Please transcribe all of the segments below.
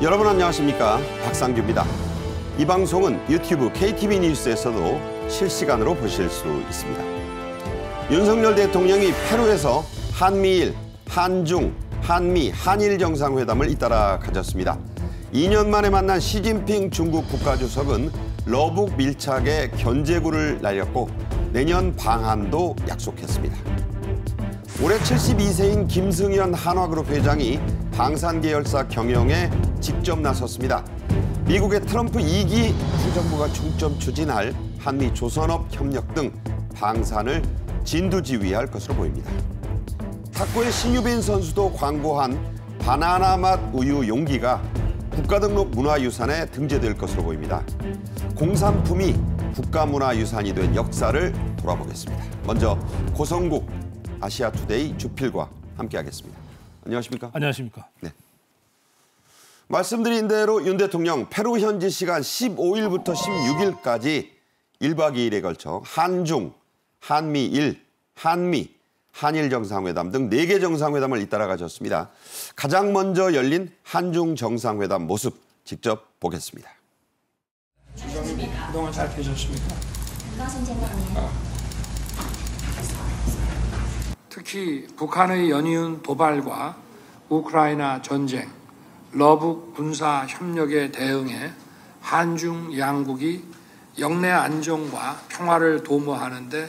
여러분 안녕하십니까 박상규입니다. 이 방송은 유튜브 KTV 뉴스에서도 실시간으로 보실 수 있습니다. 윤석열 대통령이 페루에서 한미일, 한중, 한미, 한일 정상회담을 잇따라 가졌습니다. 2년 만에 만난 시진핑 중국 국가주석은 러북 밀착의 견제구를 날렸고 내년 방한도 약속했습니다. 올해 72세인 김승현 한화그룹 회장이 방산계열사 경영에 직접 나섰습니다. 미국의 트럼프 2기 행정부가 중점 추진할 한미 조선업 협력 등 방산을 진두지휘할 것으로 보입니다. 탁구의 신유빈 선수도 광고한 바나나 맛 우유 용기가 국가등록 문화유산에 등재될 것으로 보입니다. 공산품이 국가문화유산이 된 역사를 돌아보겠습니다. 먼저 고성국 아시아투데이 주필과 함께하겠습니다. 안녕하십니까? 안녕하십니까? 네. 말씀드린 대로 윤 대통령 페루 현지 시간 15일부터 16일까지 1박 2일에 걸쳐 한중 한미일, 한미, 한일 정상회담 등 4개 정상회담을 잇따라 가졌습니다. 가장 먼저 열린 한중 정상회담 모습 직접 보겠습니다. 주장님, 그동안 잘 계셨습니까? 아. 특히 북한의 연이은 도발과 우크라이나 전쟁, 러북 군사 협력에 대응해 한중 양국이 영내 안정과 평화를 도모하는 데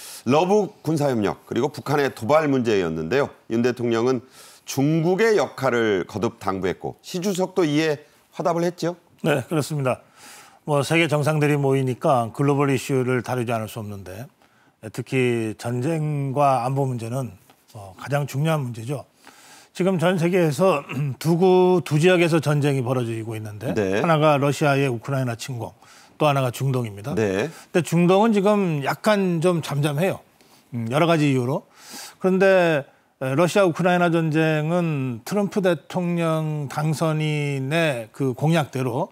러브 군사협력 그리고 북한의 도발 문제였는데요. 윤 대통령은 중국의 역할을 거듭 당부했고 시주석도 이에 화답을 했죠. 네, 그렇습니다. 뭐 세계 정상들이 모이니까 글로벌 이슈를 다루지 않을 수 없는데 특히 전쟁과 안보 문제는 어, 가장 중요한 문제죠. 지금 전 세계에서 두구 두 지역에서 전쟁이 벌어지고 있는데 네. 하나가 러시아의 우크라이나 침공, 또 하나가 중동입니다. 네. 근데 중동은 지금 약간 좀 잠잠해요. 음, 여러 가지 이유로. 그런데 러시아 우크라이나 전쟁은 트럼프 대통령 당선인의 그 공약대로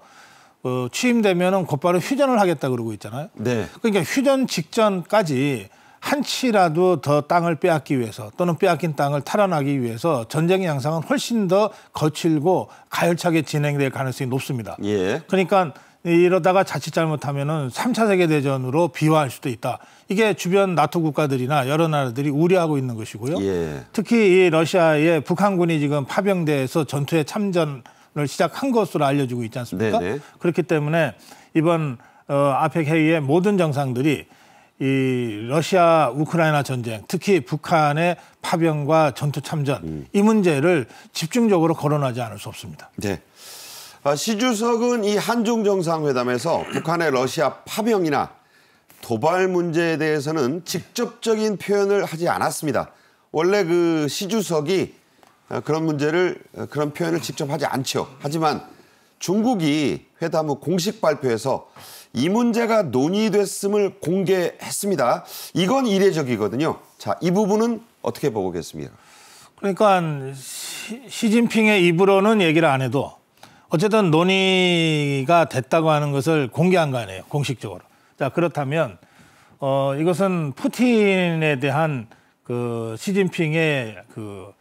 어, 취임되면은 곧바로 휴전을 하겠다 그러고 있잖아요. 네. 그러니까 휴전 직전까지 한치라도 더 땅을 빼앗기 위해서 또는 빼앗긴 땅을 탈환하기 위해서 전쟁 양상은 훨씬 더 거칠고 가열차게 진행될 가능성이 높습니다. 예. 그러니까 이러다가 자칫 잘못하면은 3차 세계 대전으로 비화할 수도 있다. 이게 주변 나토 국가들이나 여러 나라들이 우려하고 있는 것이고요. 예. 특히 이 러시아의 북한군이 지금 파병돼서 전투에 참전을 시작한 것으로 알려지고 있지 않습니까? 네네. 네. 그렇기 때문에 이번 어, 아펙 회의의 모든 정상들이 이 러시아 우크라이나 전쟁, 특히 북한의 파병과 전투 참전 음. 이 문제를 집중적으로 거론하지 않을 수 없습니다. 네. 아, 시주석은 이 한중 정상회담에서 북한의 러시아 파병이나 도발 문제에 대해서는 직접적인 표현을 하지 않았습니다. 원래 그 시주석이 아, 그런 문제를 아, 그런 표현을 직접 하지 않죠. 하지만 중국이 회담 후 공식 발표에서 이 문제가 논의됐음을 공개했습니다. 이건 이례적이거든요. 자, 이 부분은 어떻게 보고 계십니까? 그러니까 시, 진핑의 입으로는 얘기를 안 해도 어쨌든 논의가 됐다고 하는 것을 공개한 거 아니에요, 공식적으로. 자, 그렇다면, 어, 이것은 푸틴에 대한 그 시진핑의 그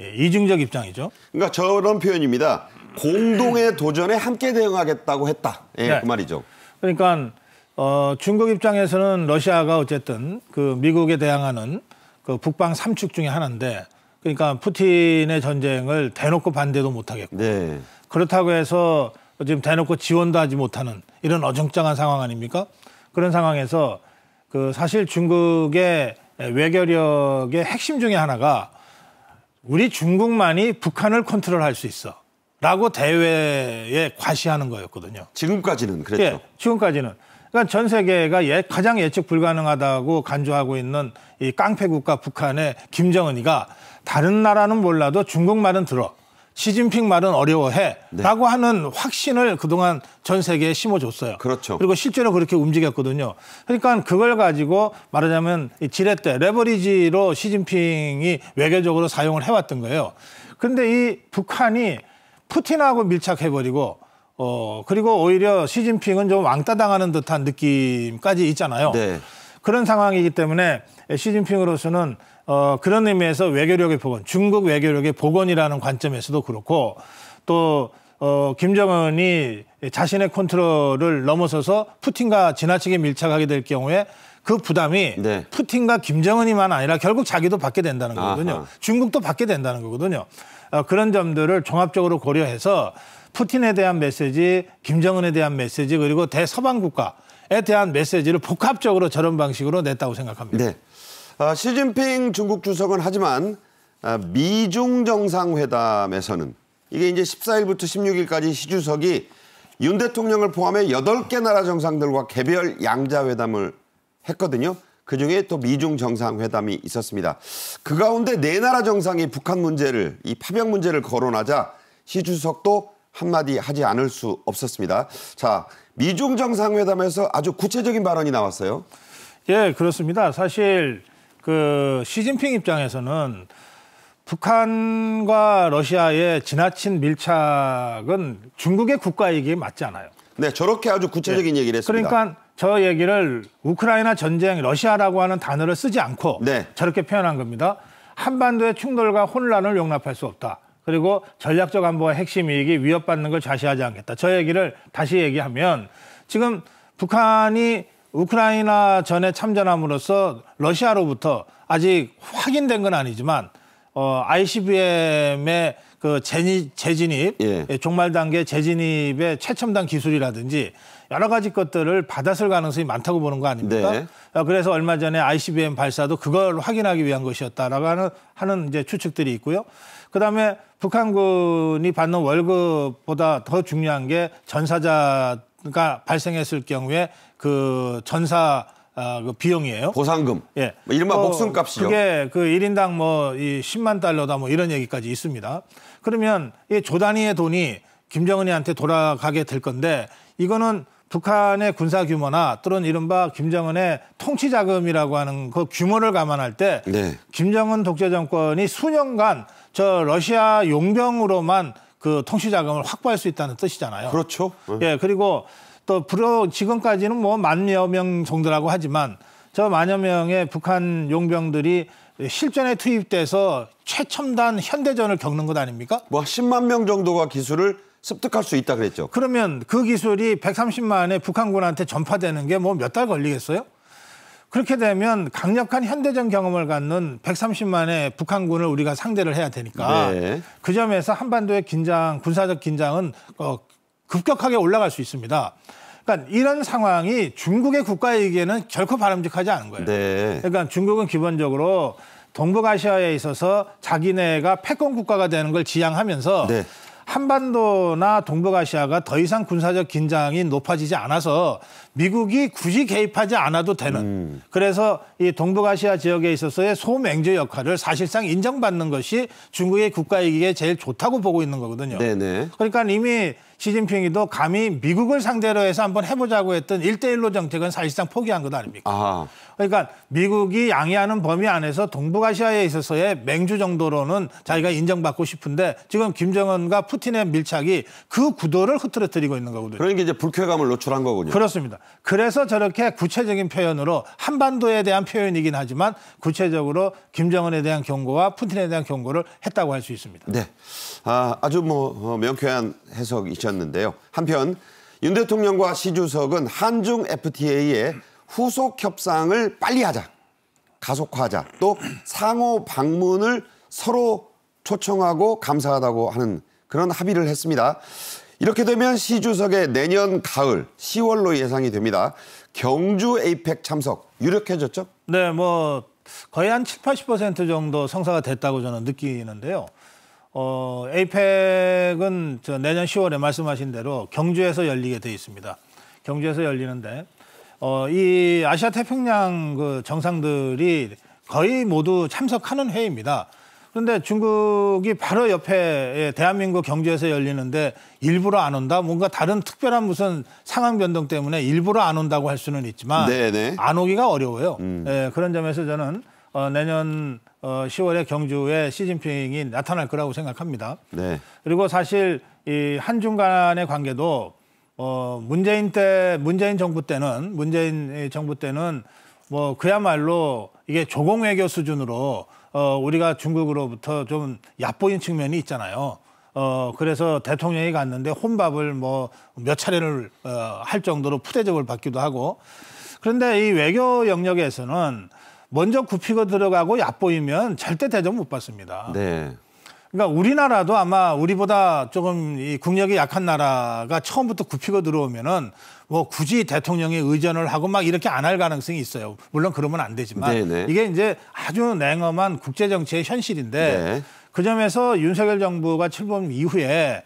예, 이중적 입장이죠. 그러니까 저런 표현입니다. 공동의 네. 도전에 함께 대응하겠다고 했다. 예, 네. 그 말이죠. 그러니까 어, 중국 입장에서는 러시아가 어쨌든 그 미국에 대항하는 그 북방 삼축 중에 하나인데 그러니까 푸틴의 전쟁을 대놓고 반대도 못하겠고 네. 그렇다고 해서 지금 대놓고 지원도 하지 못하는 이런 어정쩡한 상황 아닙니까? 그런 상황에서 그 사실 중국의 외교력의 핵심 중의 하나가 우리 중국만이 북한을 컨트롤할 수 있어. 라고 대외에 과시하는 거였거든요. 지금까지는 예, 그랬죠. 예, 지금까지는. 그러니까 전 세계가 예, 가장 예측 불가능하다고 간주하고 있는 이 깡패 국가 북한의 김정은이가 다른 나라는 몰라도 중국말은 들어. 시진핑 말은 어려워해 네. 라고 하는 확신을 그동안 전 세계에 심어줬어요. 그렇죠. 그리고 실제로 그렇게 움직였거든요. 그러니까 그걸 가지고 말하자면 지렛대, 레버리지로 시진핑이 외교적으로 사용을 해왔던 거예요. 근데 이 북한이 푸틴하고 밀착해버리고 어, 그리고 오히려 시진핑은 좀 왕따당하는 듯한 느낌까지 있잖아요. 네. 그런 상황이기 때문에 시진핑으로서는 어, 그런 의미에서 외교력의 복원, 중국 외교력의 복원이라는 관점에서도 그렇고 또 어, 김정은이 자신의 컨트롤을 넘어서서 푸틴과 지나치게 밀착하게 될 경우에 그 부담이 네. 푸틴과 김정은이만 아니라 결국 자기도 받게 된다는 거거든요. 아하. 중국도 받게 된다는 거거든요. 어, 그런 점들을 종합적으로 고려해서 푸틴에 대한 메시지, 김정은에 대한 메시지 그리고 대서방 국가에 대한 메시지를 복합적으로 저런 방식으로 냈다고 생각합니다. 네. 아, 시진핑 중국 주석은 하지만 아, 미중 정상회담에서는 이게 이제 14일부터 16일까지 시 주석이 윤 대통령을 포함해 8개 나라 정상들과 개별 양자회담을 했거든요. 그중에 또 미중 정상회담이 있었습니다. 그 가운데 네 나라 정상이 북한 문제를 이 파병 문제를 거론하자 시 주석도 한마디 하지 않을 수 없었습니다. 자, 미중 정상회담에서 아주 구체적인 발언이 나왔어요. 예, 그렇습니다. 사실 그 시진핑 입장에서는 북한과 러시아의 지나친 밀착은 중국의 국가 이기에 맞지 않아요. 네, 저렇게 아주 구체적인 네. 얘기를 했습니다. 그러니까 저 얘기를 우크라이나 전쟁, 러시아라고 하는 단어를 쓰지 않고 네. 저렇게 표현한 겁니다. 한반도의 충돌과 혼란을 용납할 수 없다. 그리고 전략적 안보와 핵심 이익이 위협받는 걸 좌시하지 않겠다. 저 얘기를 다시 얘기하면 지금 북한이 우크라이나 전에 참전함으로써 러시아로부터 아직 확인된 건 아니지만 어, ICBM의 그 재니, 재진입, 예. 예. 종말 단계 재진입의 최첨단 기술이라든지 여러 가지 것들을 받았을 가능성이 많다고 보는 거 아닙니까? 네. 어, 그래서 얼마 전에 ICBM 발사도 그걸 확인하기 위한 것이었다라고 하는, 하는 이제 추측들이 있고요. 그다음에 북한군이 받는 월급보다 더 중요한 게 전사자가 발생했을 경우에 그 전사 아, 그 비용이에요. 보상금. 예. 뭐 이른바 어, 목숨값이죠. 그게 그 1인당 뭐이 10만 달러다 뭐 이런 얘기까지 있습니다. 그러면 이 조단위의 돈이 김정은이한테 돌아가게 될 건데 이거는 북한의 군사 규모나 또는 이른바 김정은의 통치 자금이라고 하는 그 규모를 감안할 때 네. 김정은 독재 정권이 수년간 저 러시아 용병으로만 그 통치 자금을 확보할 수 있다는 뜻이잖아요. 그렇죠. 예, 그리고 또 불어 지금까지는 뭐 만여 명 정도라고 하지만 저 만여 명의 북한 용병들이 실전에 투입돼서 최첨단 현대전을 겪는 것 아닙니까? 뭐 10만 명 정도가 기술을 습득할 수 있다 그랬죠. 그러면 그 기술이 130만의 북한군한테 전파되는 게 뭐 몇 달 걸리겠어요? 그렇게 되면 강력한 현대전 경험을 갖는 130만의 북한군을 우리가 상대를 해야 되니까 네. 그 점에서 한반도의 긴장, 군사적 긴장은 어, 급격하게 올라갈 수 있습니다. 그러니까 이런 상황이 중국의 국가이기에는 결코 바람직하지 않은 거예요. 네. 그러니까 중국은 기본적으로 동북아시아에 있어서 자기네가 패권 국가가 되는 걸 지향하면서 네. 한반도나 동북아시아가 더 이상 군사적 긴장이 높아지지 않아서 미국이 굳이 개입하지 않아도 되는 음. 그래서 이 동북아시아 지역에 있어서의 소맹주 역할을 사실상 인정받는 것이 중국의 국가이기에 제일 좋다고 보고 있는 거거든요. 네네. 네. 그러니까 이미 시진핑이도 감히 미국을 상대로 해서 한번 해보자고 했던 일대일로 정책은 사실상 포기한 것 아닙니까? 아하. 그러니까 미국이 양해하는 범위 안에서 동북아시아에 있어서의 맹주 정도로는 자기가 인정받고 싶은데 지금 김정은과 푸틴의 밀착이 그 구도를 흐트러뜨리고 있는 거거든요. 그러니까 이제 불쾌감을 노출한 거군요. 그렇습니다. 그래서 저렇게 구체적인 표현으로 한반도에 대한 표현이긴 하지만 구체적으로 김정은에 대한 경고와 푸틴에 대한 경고를 했다고 할 수 있습니다. 네. 아, 아주 뭐 어, 명쾌한 해석이죠. 보셨는데요. 한편 윤 대통령과 시 주석은 한중 FTA의 후속 협상을 빨리 하자, 가속화하자, 또 상호 방문을 서로 초청하고 감사하다고 하는 그런 합의를 했습니다. 이렇게 되면 시 주석의 내년 가을 10월로 예상이 됩니다. 경주 에이펙 참석 유력해졌죠? 네, 뭐 거의 한 7, 80% 정도 성사가 됐다고 저는 느끼는데요. 어, 에이펙은 저 내년 10월에 말씀하신 대로 경주에서 열리게 돼 있습니다. 경주에서 열리는데 어, 이 아시아 태평양 그 정상들이 거의 모두 참석하는 회의입니다. 그런데 중국이 바로 옆에 대한민국 경주에서 열리는데 일부러 안 온다? 뭔가 다른 특별한 무슨 상황 변동 때문에 일부러 안 온다고 할 수는 있지만 네네. 네. 안 오기가 어려워요. 음. 예, 그런 점에서 저는 어, 내년 어, 10월에 경주에 시진핑이 나타날 거라고 생각합니다. 네. 그리고 사실 이 한중 간의 관계도 어, 문재인 때 문재인 정부 때는 문재인 정부 때는 뭐 그야말로 이게 조공 외교 수준으로 어, 우리가 중국으로부터 좀 얕보인 측면이 있잖아요. 어, 그래서 대통령이 갔는데 혼밥을 뭐 몇 차례를 어, 할 정도로 푸대접을 받기도 하고 그런데 이 외교 영역에서는 먼저 굽히고 들어가고 얕보이면 절대 대접 못 받습니다. 네. 그러니까 우리나라도 아마 우리보다 조금 이 국력이 약한 나라가 처음부터 굽히고 들어오면은 뭐 굳이 대통령의 의전을 하고 막 이렇게 안 할 가능성이 있어요. 물론 그러면 안 되지만 네네. 네. 이게 이제 아주 냉엄한 국제 정치의 현실인데 네. 그 점에서 윤석열 정부가 출범 이후에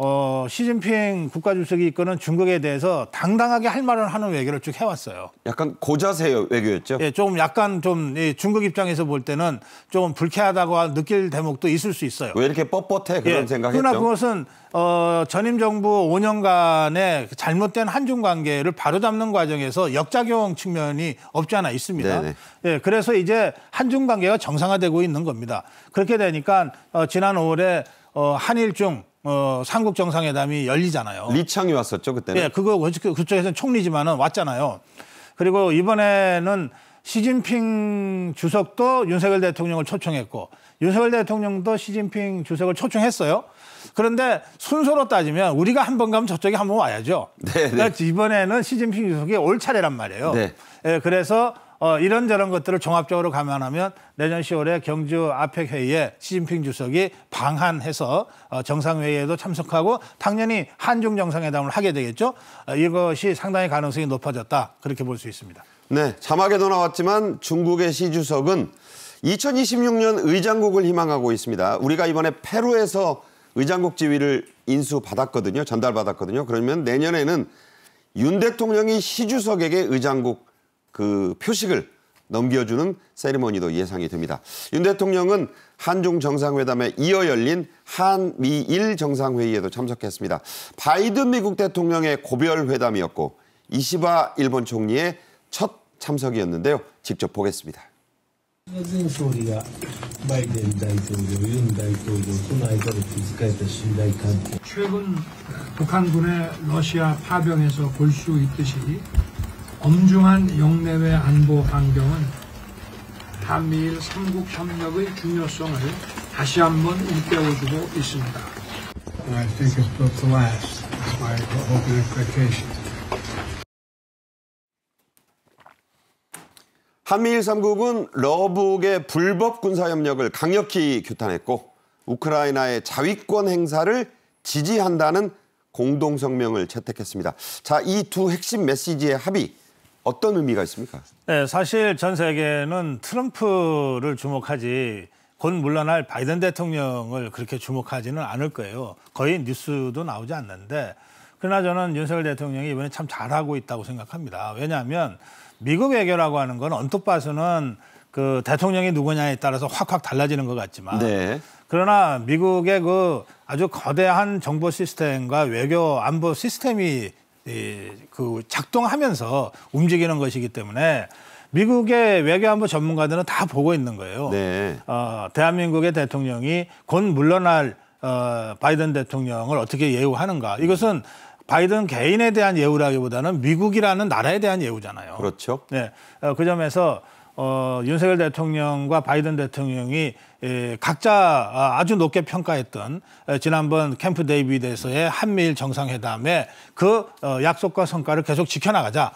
어, 시진핑 국가주석이 이끄는 중국에 대해서 당당하게 할 말을 하는 외교를 쭉 해왔어요. 약간 고자세 외교였죠? 예, 조금 약간 좀 예, 중국 입장에서 볼 때는 좀 불쾌하다고 느낄 대목도 있을 수 있어요. 왜 이렇게 뻣뻣해 그런 예, 생각했죠? 그러나 그것은 어, 전임 정부 5년간의 잘못된 한중 관계를 바로잡는 과정에서 역작용 측면이 없지 않아 있습니다. 예, 그래서 이제 한중 관계가 정상화되고 있는 겁니다. 그렇게 되니까 어, 지난 5월에 어, 한일 중 어, 삼국 정상회담이 열리잖아요. 리창이 왔었죠 그때는. 예, 그거 그쪽에서는 총리지만은 왔잖아요. 그리고 이번에는 시진핑 주석도 윤석열 대통령을 초청했고 윤석열 대통령도 시진핑 주석을 초청했어요. 그런데 순서로 따지면 우리가 한 번 가면 저쪽에 한 번 와야죠. 네, 네, 그러니까 이번에는 시진핑 주석이 올 차례란 말이에요. 네. 예, 그래서 어, 이런저런 것들을 종합적으로 감안하면 내년 10월에 경주 아펙 회의에 시진핑 주석이 방한해서 어, 정상회의에도 참석하고 당연히 한중 정상회담을 하게 되겠죠. 어, 이것이 상당히 가능성이 높아졌다. 그렇게 볼 수 있습니다. 네, 자막에도 나왔지만 중국의 시 주석은 2026년 의장국을 희망하고 있습니다. 우리가 이번에 페루에서 의장국 지위를 인수받았거든요. 전달받았거든요. 그러면 내년에는 윤 대통령이 시 주석에게 의장국 그 표식을 넘겨주는 세리머니도 예상이 됩니다. 윤 대통령은 한중 정상회담에 이어 열린 한미일 정상회의에도 참석했습니다. 바이든 미국 대통령의 고별 회담이었고 이시바 일본 총리의 첫 참석이었는데요. 직접 보겠습니다. 최근 북한군의 러시아 파병에서 볼 수 있듯이 엄중한 영내외 안보 환경은 한미일 삼국 협력의 중요성을 다시 한번 일깨워주고 있습니다. I think it's built to last. t h t s m o p e n expectation. 한미일 삼국은 러북의 불법 군사협력을 강력히 규탄했고 우크라이나의 자위권 행사를 지지한다는 공동성명을 채택했습니다. 자, 이 두 핵심 메시지의 합의 어떤 의미가 있습니까? 네, 사실 전 세계는 트럼프를 주목하지 곧 물러날 바이든 대통령을 그렇게 주목하지는 않을 거예요. 거의 뉴스도 나오지 않는데 그러나 저는 윤석열 대통령이 이번에 참 잘하고 있다고 생각합니다. 왜냐하면 미국 외교라고 하는 건 언뜻 봐서는 그 대통령이 누구냐에 따라서 확확 달라지는 것 같지만 네. 그러나 미국의 그 아주 거대한 정보 시스템과 외교 안보 시스템이 그 작동하면서 움직이는 것이기 때문에 미국의 외교안보 전문가들은 다 보고 있는 거예요. 네. 어, 대한민국의 대통령이 곧 물러날 어, 바이든 대통령을 어떻게 예우하는가. 이것은 바이든 개인에 대한 예우라기보다는 미국이라는 나라에 대한 예우잖아요. 그렇죠. 네. 어, 그 점에서 어, 윤석열 대통령과 바이든 대통령이 에, 예, 각자 아, 아주 높게 평가했던 에, 지난번 캠프 데이비드에서의 한미일 정상회담에그 어, 약속과 성과를 계속 지켜나가자.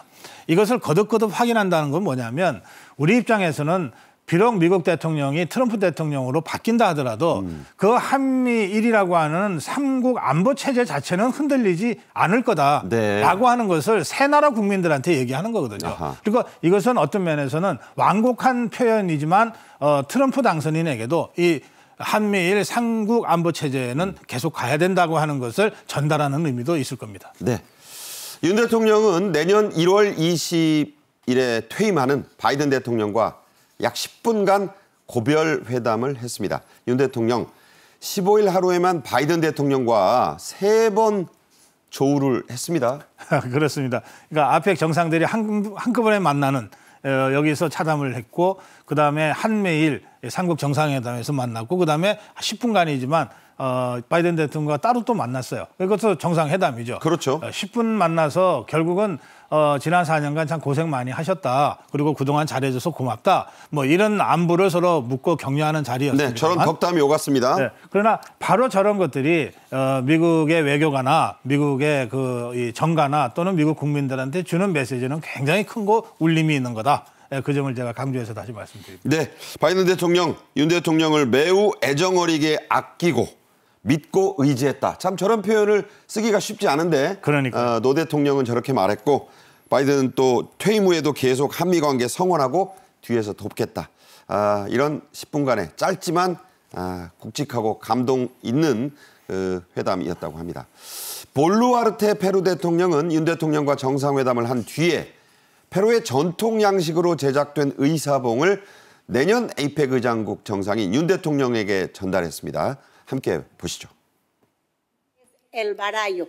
이것을 거듭거듭 확인한다는 건 뭐냐면 우리 입장에서는 비록 미국 대통령이 트럼프 대통령으로 바뀐다 하더라도 음. 그 한미일이라고 하는 삼국 안보 체제 자체는 흔들리지 않을 거다라고 네. 하는 것을 세 나라 국민들한테 얘기하는 거거든요. 아하. 그리고 이것은 어떤 면에서는 완곡한 표현이지만 어, 트럼프 당선인에게도 이 한미일 삼국 안보 체제는 음. 계속 가야 된다고 하는 것을 전달하는 의미도 있을 겁니다. 네. 윤 대통령은 내년 1월 20일에 퇴임하는 바이든 대통령과 약 10분간 고별 회담을 했습니다. 윤 대통령 15일 하루에만 바이든 대통령과 세 번 조우를 했습니다. 그렇습니다. 그러니까 아펙 정상들이 한, 한꺼번에 만나는 어, 여기서 차담을 했고 그다음에 한매일 예, 삼국 정상회담에서 만났고 그다음에 10분간이지만 어, 바이든 대통령과 따로 또 만났어요. 그것도 정상회담이죠. 그렇죠. 어, 10분 만나서 결국은 어, 지난 4년간 참 고생 많이 하셨다. 그리고 그동안 잘해줘서 고맙다. 뭐 이런 안부를 서로 묻고 격려하는 자리였습니다. 네, 저런 덕담이 오갔습니다. 네, 그러나 바로 저런 것들이 어, 미국의 외교가나 미국의 그이 정가나 또는 미국 국민들한테 주는 메시지는 굉장히 큰거 울림이 있는 거다. 예, 그 점을 제가 강조해서 다시 말씀드립니다. 네, 바이든 대통령, 윤 대통령을 매우 애정어리게 아끼고 믿고 의지했다. 참 저런 표현을 쓰기가 쉽지 않은데 그러니까 어, 노 대통령은 저렇게 말했고 바이든은 또 퇴임 후에도 계속 한미 관계 성원하고 뒤에서 돕겠다. 아, 이런 10분간의 짧지만 아, 굵직하고 감동 있는 어, 회담이었다고 합니다. 볼루아르테 페루 대통령은 윤 대통령과 정상회담을 한 뒤에 페루의 전통 양식으로 제작된 의사봉을 내년 에이펙 의장국 정상인 윤 대통령에게 전달했습니다. 함께 보시죠. 엘바라요.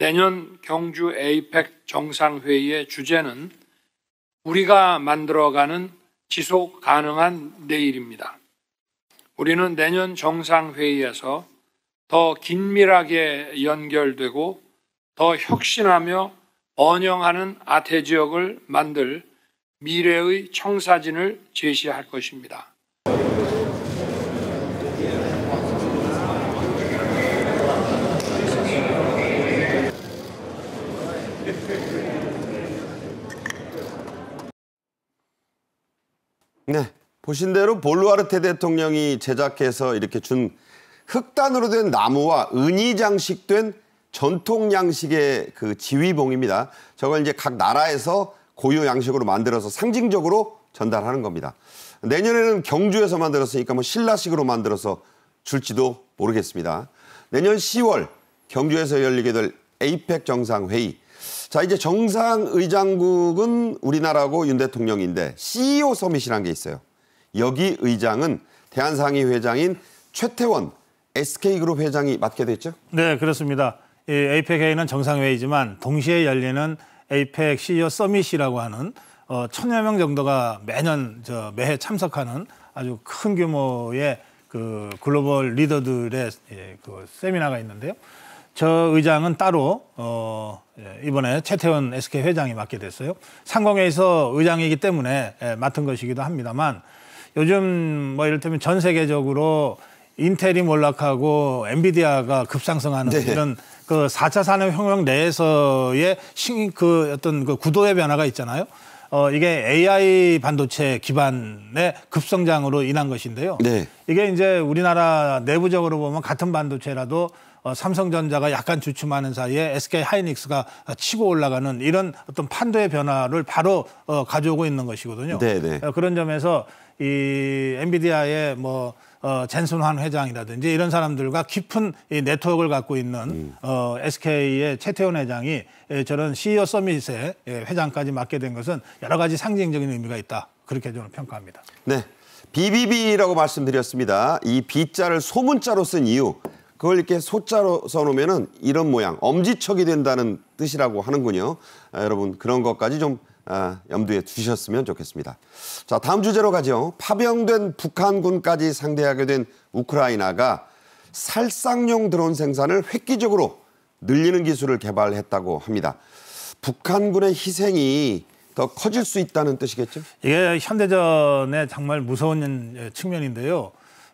내년 경주 에이펙 정상회의의 주제는 우리가 만들어가는 지속 가능한 내일입니다. 우리는 내년 정상회의에서 더 긴밀하게 연결되고 더 혁신하며 번영하는 아태 지역을 만들 미래의 청사진을 제시할 것입니다. 네, 보신 대로 볼루아르테 대통령이 제작해서 이렇게 준 흑단으로 된 나무와 은이 장식된 전통 양식의 그 지휘봉입니다. 저걸 이제 각 나라에서 고유 양식으로 만들어서 상징적으로 전달하는 겁니다. 내년에는 경주에서 만들었으니까 뭐 신라식으로 만들어서 줄지도 모르겠습니다. 내년 10월 경주에서 열리게 될 에이펙 정상회의. 자, 이제 정상의장국은 우리나라고 윤 대통령인데 CEO 서밋이라는 게 있어요. 여기 의장은 대한상의 회장인 최태원 SK그룹 회장이 맡게 됐죠? 네, 그렇습니다. 이 APEC 회의는 정상회의지만 동시에 열리는 APEC CEO 서밋이라고 하는 어, 천여 명 정도가 매년 저 매해 참석하는 아주 큰 규모의 그 글로벌 리더들의 예, 그 세미나가 있는데요. 저 의장은 따로 어, 예, 이번에 최태원 SK 회장이 맡게 됐어요. 상공회에서 의장이기 때문에 예, 맡은 것이기도 합니다만 요즘 뭐 이를테면 전 세계적으로 인텔이 몰락하고 엔비디아가 급상승하는 네. 이런 그 4차 산업혁명 내에서의 신, 그 어떤 그 구도의 변화가 있잖아요. 어, 이게 AI 반도체 기반의 급성장으로 인한 것인데요. 네. 이게 이제 우리나라 내부적으로 보면 같은 반도체라도 어, 삼성전자가 약간 주춤하는 사이에 SK 하이닉스가 치고 올라가는 이런 어떤 판도의 변화를 바로 어, 가져오고 있는 것이거든요. 네네. 네. 어, 그런 점에서 이 엔비디아의 뭐 어, 젠슨환 회장이라든지 이런 사람들과 깊은 이 네트워크를 갖고 있는 음. 어, SK의 최태원 회장이 예, 저런 CEO 서밋의 예, 회장까지 맡게 된 것은 여러 가지 상징적인 의미가 있다. 그렇게 저는 평가합니다. 네. BBB라고 말씀드렸습니다. 이 B자를 소문자로 쓴 이유. 그걸 이렇게 소자로 써놓으면 이런 모양, 엄지척이 된다는 뜻이라고 하는군요. 아, 여러분 그런 것까지 좀 아, 염두에 두셨으면 좋겠습니다. 자, 다음 주제로 가죠. 파병된 북한군까지 상대하게 된 우크라이나가 살상용 드론 생산을 획기적으로 늘리는 기술을 개발했다고 합니다. 북한군의 희생이 더 커질 수 있다는 뜻이겠죠? 이게 현대전의 정말 무서운 측면인데요.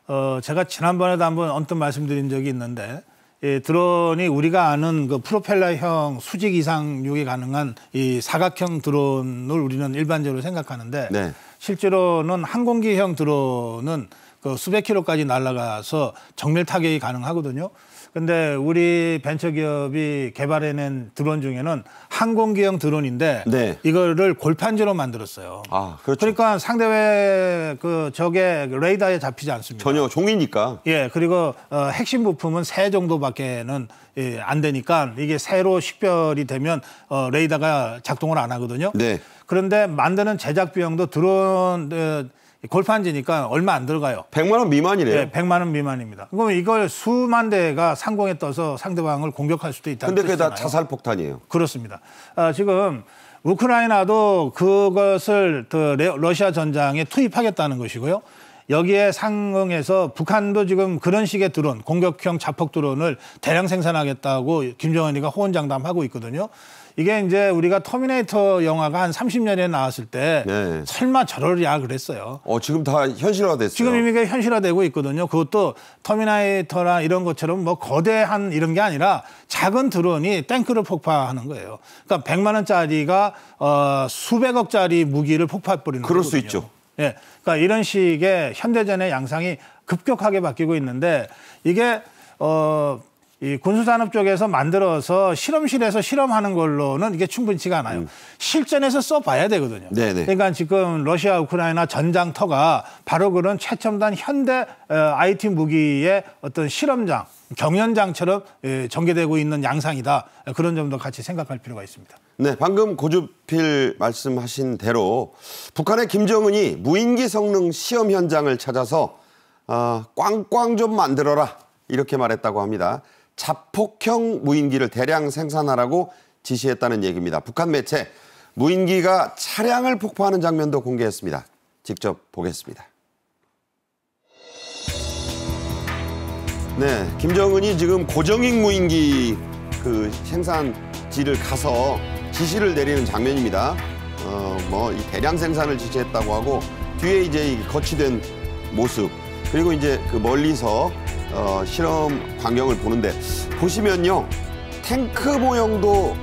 어, 제가 지난번에도 한번 언뜻 말씀드린 적이 있는데 예, 드론이 우리가 아는 그 프로펠러형 수직 이상륙이 가능한 이 사각형 드론을 우리는 일반적으로 생각하는데 네. 실제로는 항공기형 드론은 그 수백 킬로까지 날아가서 정밀 타격이 가능하거든요. 근데 우리 벤처기업이 개발해낸 드론 중에는 항공기형 드론인데 네. 이거를 골판지로 만들었어요. 아, 그렇죠. 그러니까 상대의그 적의 레이더에 잡히지 않습니다. 전혀 종이니까. 예, 그리고 어, 핵심 부품은 세 정도밖에는 예, 안 되니까 이게 새로 식별이 되면 어, 레이더가 작동을 안 하거든요. 네. 그런데 만드는 제작 비용도 드론 어, 골판지니까 얼마 안 들어가요. 100만 원 미만이래요. 네, 100만 원 미만입니다. 그러면 이걸 수만 대가 상공에 떠서 상대방을 공격할 수도 있다는 근데 그게 뜻이잖아요. 다 자살 폭탄이에요. 그렇습니다. 아, 지금 우크라이나도 그것을 그 러시아 전장에 투입하겠다는 것이고요. 여기에 상응해서 북한도 지금 그런 식의 드론, 공격형 자폭 드론을 대량 생산하겠다고 김정은이가 호언장담하고 있거든요. 이게 이제 우리가 터미네이터 영화가 한 30년에 나왔을 때 네. 설마 저럴야 그랬어요. 어, 지금 다 현실화됐어요. 지금 이미 현실화되고 있거든요. 그것도 터미네이터나 이런 것처럼 뭐 거대한 이런 게 아니라 작은 드론이 탱크를 폭파하는 거예요. 그러니까 100만 원짜리가 어, 수백억짜리 무기를 폭파해 버리는 그럴 거거든요. 수 있죠. 예. 그러니까 이런 식의 현대전의 양상이 급격하게 바뀌고 있는데 이게 어이 군수산업 쪽에서 만들어서 실험실에서 실험하는 걸로는 이게 충분치가 않아요. 음. 실전에서 써봐야 되거든요. 네네. 네. 그러니까 지금 러시아 우크라이나 전장터가 바로 그런 최첨단 현대 IT 어, 무기의 어떤 실험장, 경연장처럼 예, 전개되고 있는 양상이다. 그런 점도 같이 생각할 필요가 있습니다. 네, 방금 고주필 말씀하신 대로 북한의 김정은이 무인기 성능 시험 현장을 찾아서 어, 꽝꽝 좀 만들어라 이렇게 말했다고 합니다. 자폭형 무인기를 대량 생산하라고 지시했다는 얘기입니다. 북한 매체 무인기가 차량을 폭파하는 장면도 공개했습니다. 직접 보겠습니다. 네, 김정은이 지금 고정익 무인기 그 생산지를 가서 지시를 내리는 장면입니다. 어, 뭐, 이 대량 생산을 지시했다고 하고, 뒤에 이제 거치된 모습, 그리고 이제 그 멀리서 어, 실험 광경을 보는데 보시면요 탱크 모형도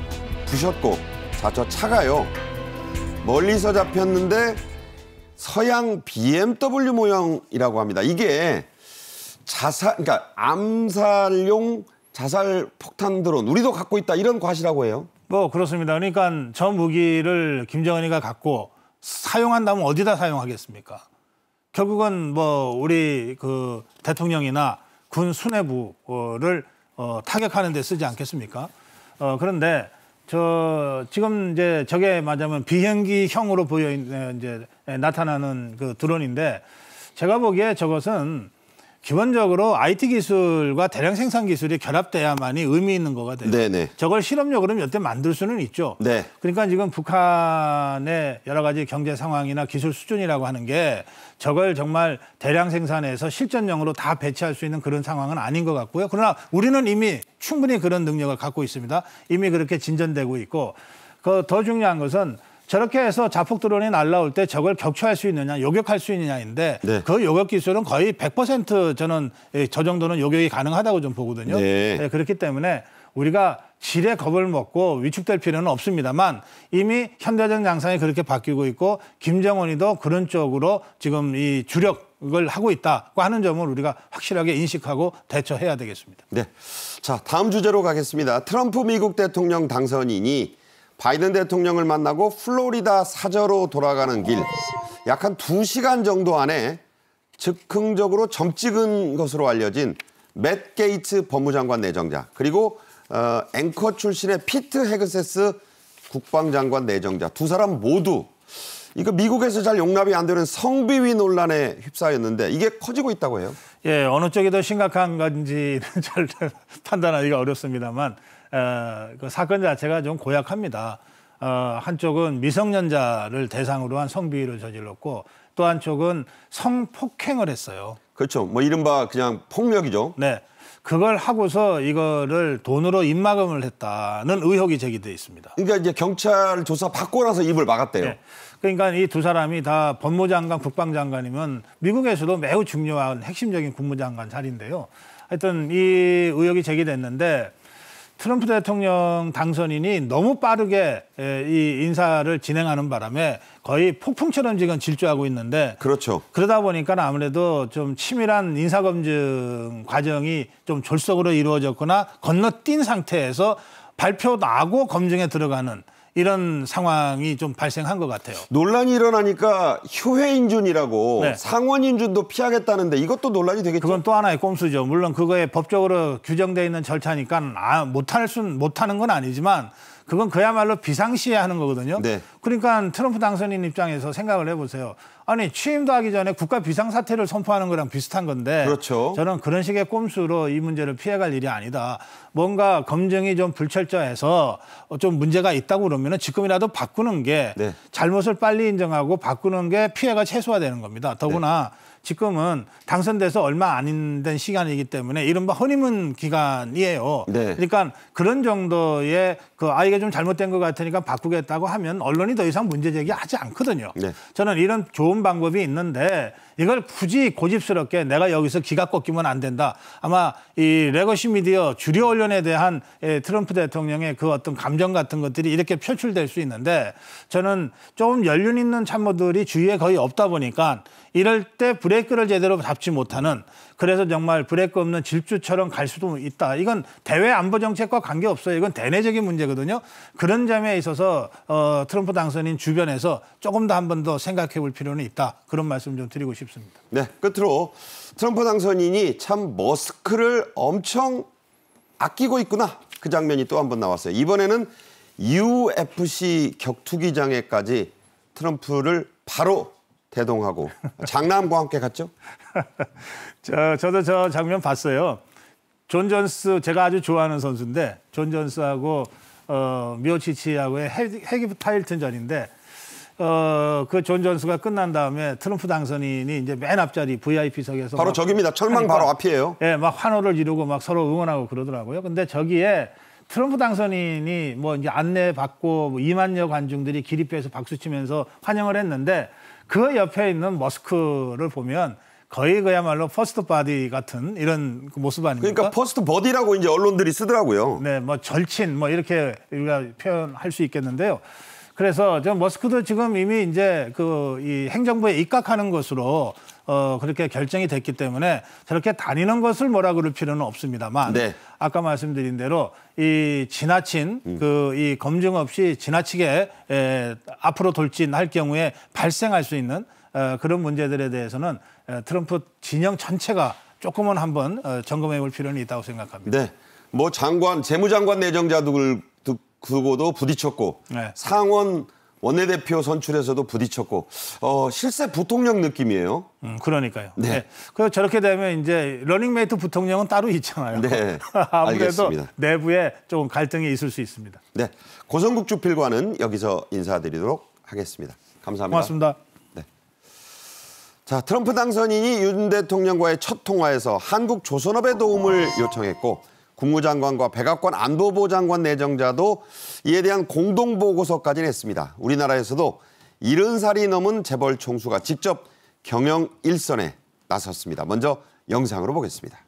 부셨고 자저 차가요 멀리서 잡혔는데 서양 BMW 모형이라고 합니다. 이게 자살 그러니까 암살용 자살 폭탄 드론 우리도 갖고 있다 이런 과시라고 해요. 뭐 그렇습니다. 그러니까 저 무기를 김정은이가 갖고 사용한다면 어디다 사용하겠습니까? 결국은 뭐 우리 그 대통령이나 군 수뇌부를 어, 타격하는 데 쓰지 않겠습니까? 어, 그런데 저 지금 이제 저게 맞으면 비행기형으로 보여 이제 나타나는 그 드론인데 제가 보기에 저것은 기본적으로 IT 기술과 대량 생산 기술이 결합돼야만이 의미 있는 거가 돼요. 네네. 네. 저걸 실험력으로 여태 만들 수는 있죠. 네. 그러니까 지금 북한의 여러 가지 경제 상황이나 기술 수준이라고 하는 게 저걸 정말 대량 생산해서 실전용으로 다 배치할 수 있는 그런 상황은 아닌 것 같고요. 그러나 우리는 이미 충분히 그런 능력을 갖고 있습니다. 이미 그렇게 진전되고 있고 그 더 중요한 것은 저렇게 해서 자폭 드론이 날라올 때 저걸 격추할 수 있느냐, 요격할 수 있느냐인데 네. 그 요격 기술은 거의 100% 저는 저 정도는 요격이 가능하다고 좀 보거든요. 네. 네, 그렇기 때문에 우리가 질의 겁을 먹고 위축될 필요는 없습니다만 이미 현대전 양상이 그렇게 바뀌고 있고 김정은이도 그런 쪽으로 지금 이 주력을 하고 있다고 하는 점을 우리가 확실하게 인식하고 대처해야 되겠습니다. 네. 자, 다음 주제로 가겠습니다. 트럼프 미국 대통령 당선인이 바이든 대통령을 만나고 플로리다 사저로 돌아가는 길 약 한 두시간 정도 안에 즉흥적으로 점 찍은 것으로 알려진 맷 게이츠 법무장관 내정자 그리고 어, 앵커 출신의 피트 헤그세스 국방장관 내정자 두 사람 모두 이거 미국에서 잘 용납이 안 되는 성비위 논란에 휩싸였는데 이게 커지고 있다고 해요. 예, 어느 쪽이 더 심각한 건지는 잘 판단하기가 어렵습니다만 그 사건 자체가 좀 고약합니다. 어, 한쪽은 미성년자를 대상으로 한 성비위를 저질렀고 또 한쪽은 성폭행을 했어요. 그렇죠. 뭐 이른바 그냥 폭력이죠. 네. 그걸 하고서 이거를 돈으로 입막음을 했다는 의혹이 제기돼 있습니다. 그러니까 이제 경찰 조사 받고 나서 입을 막았대요. 네. 그러니까 이 두 사람이 다 법무장관, 국방장관이면 미국에서도 매우 중요한 핵심적인 국무장관 자리인데요. 하여튼 이 의혹이 제기됐는데 트럼프 대통령 당선인이 너무 빠르게 예, 이 인사를 진행하는 바람에 거의 폭풍처럼 지금 질주하고 있는데 그렇죠. 그러다 보니까 아무래도 좀 치밀한 인사 검증 과정이 좀 졸속으로 이루어졌거나 건너뛴 상태에서 발표 나고 검증에 들어가는 이런 상황이 좀 발생한 것 같아요. 논란이 일어나니까 효회 인준이라고 네. 상원 인준도 피하겠다는데 이것도 논란이 되겠죠. 그건 또 하나의 꼼수죠. 물론 그거에 법적으로 규정돼 있는 절차니까 아, 못할 순 못하는 건 아니지만 그건 그야말로 비상시에 하는 거거든요. 네. 그러니까 트럼프 당선인 입장에서 생각을 해보세요. 아니 취임도 하기 전에 국가 비상사태를 선포하는 거랑 비슷한 건데 그렇죠. 저는 그런 식의 꼼수로 이 문제를 피해갈 일이 아니다. 뭔가 검증이 좀 불철저해서 좀 문제가 있다고 그러면 은 지금이라도 바꾸는 게 네. 잘못을 빨리 인정하고 바꾸는 게 피해가 최소화되는 겁니다. 더구나 네. 지금은 당선돼서 얼마 안 된 시간이기 때문에 이른바 허니문 기간이에요. 네. 그러니까 그런 정도의 그 아이가 좀 잘못된 것 같으니까 바꾸겠다고 하면 언론이 더 이상 문제 제기하지 않거든요. 네. 저는 이런 좋은 방법이 있는데 이걸 굳이 고집스럽게 내가 여기서 기가 꺾이면 안 된다. 아마 이 레거시 미디어 주류 언론에 대한 예, 트럼프 대통령의 그 어떤 감정 같은 것들이 이렇게 표출될 수 있는데 저는 좀 연륜 있는 참모들이 주위에 거의 없다 보니까 이럴 때 브레이크를 제대로 잡지 못하는 그래서 정말 브레이크 없는 질주처럼 갈 수도 있다. 이건 대외 안보 정책과 관계없어요. 이건 대내적인 문제거든요. 그런 점에 있어서 어, 트럼프 당선인 주변에서 조금 더 한 번 더 생각해 볼 필요는 있다. 그런 말씀 좀 드리고 싶습니다. 네, 끝으로 트럼프 당선인이 참 머스크를 엄청 아끼고 있구나. 그 장면이 또 한 번 나왔어요. 이번에는 UFC 격투기장에까지 트럼프를 바로 대동하고 장남과 함께 갔죠? 저, 저도 저 장면 봤어요. 존 존스 제가 아주 좋아하는 선수인데 존 존스하고 어, 미오치치하고의 해기 타일튼 전인데 어, 그존 존스가 끝난 다음에 트럼프 당선인이 이제 맨 앞자리 VIP석에서 바로 저기입니다. 철망 하니까, 바로 앞이에요. 예, 막 환호를 이루고 막 서로 응원하고 그러더라고요. 근데 저기에 트럼프 당선인이 뭐 이제 안내 받고 뭐 2만여 관중들이 기립해서 박수 치면서 환영을 했는데 그 옆에 있는 머스크를 보면 거의 그야말로 퍼스트 바디 같은 이런 그 모습 아닙니까? 그러니까 퍼스트 버디라고 이제 언론들이 쓰더라고요. 네, 뭐 절친 뭐 이렇게 우리가 표현할 수 있겠는데요. 그래서 저 머스크도 지금 이미 이제 그 이 행정부에 입각하는 것으로 어, 그렇게 결정이 됐기 때문에 저렇게 다니는 것을 뭐라 그럴 필요는 없습니다만 네. 아까 말씀드린 대로 이 지나친 음. 그이 검증 없이 지나치게 에, 앞으로 돌진할 경우에 발생할 수 있는 어, 그런 문제들에 대해서는 에, 트럼프 진영 전체가 조금은 한번 어, 점검해 볼 필요는 있다고 생각합니다. 네. 뭐 장관 재무장관 내정자도 그, 그, 그고도 부딪혔고 네. 상원 원내대표 선출에서도 부딪혔고 어, 실세 부통령 느낌이에요. 음, 그러니까요. 네. 네. 그래서 저렇게 되면 이제 러닝메이트 부통령은 따로 있잖아요. 네. 아무래도 알겠습니다. 내부에 조금 갈등이 있을 수 있습니다. 네. 고성국 주필과는 여기서 인사드리도록 하겠습니다. 감사합니다. 고맙습니다. 네. 자, 트럼프 당선인이 윤 대통령과의 첫 통화에서 한국 조선업의 도움을 요청했고 국무장관과 백악관 안보보 장관 내정자도 이에 대한 공동보고서까지 냈습니다. 우리나라에서도 70살이 넘은 재벌 총수가 직접 경영 일선에 나섰습니다. 먼저 영상으로 보겠습니다.